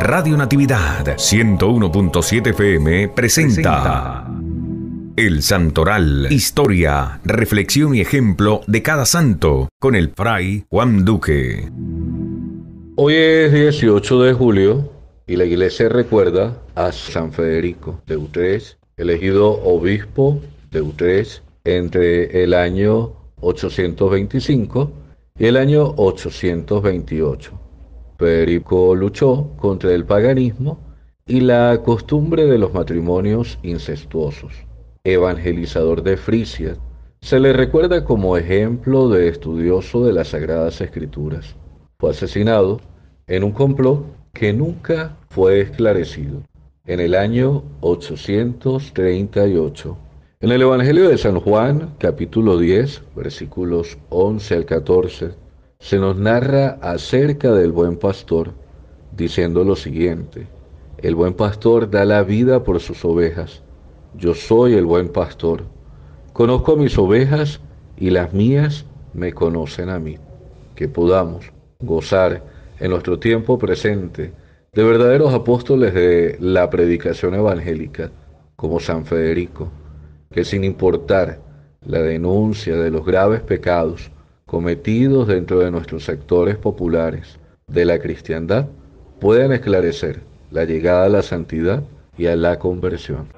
Radio Natividad 101.7 FM presenta El Santoral, historia, reflexión y ejemplo de cada santo con el fray Juan Duque. Hoy es 18 de julio y la iglesia recuerda a San Federico de Utrecht, elegido obispo de Utrecht entre el año 825 y el año 828. Perico luchó contra el paganismo y la costumbre de los matrimonios incestuosos. Evangelizador de Frisia, se le recuerda como ejemplo de estudioso de las Sagradas Escrituras. Fue asesinado en un complot que nunca fue esclarecido en el año 838. En el Evangelio de San Juan, capítulo 10, versículos 11 al 14, se nos narra acerca del buen pastor, diciendo lo siguiente, el buen pastor da la vida por sus ovejas, yo soy el buen pastor, conozco a mis ovejas y las mías me conocen a mí, que podamos gozar en nuestro tiempo presente de verdaderos apóstoles de la predicación evangélica, como San Federico, que sin importar la denuncia de los graves pecados, cometidos dentro de nuestros sectores populares de la cristiandad pueden esclarecer la llegada a la santidad y a la conversión.